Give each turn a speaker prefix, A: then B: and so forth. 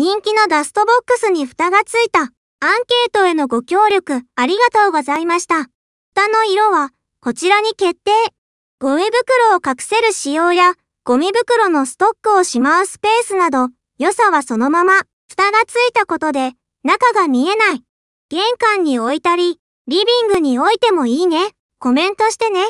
A: 人気のダストボックスに蓋がついたアンケートへのご協力ありがとうございました。蓋の色はこちらに決定。ゴミ袋を隠せる仕様やゴミ袋のストックをしまうスペースなど良さはそのまま蓋がついたことで中が見えない。玄関に置いたり、リビングに置いてもいいね。コメントしてね。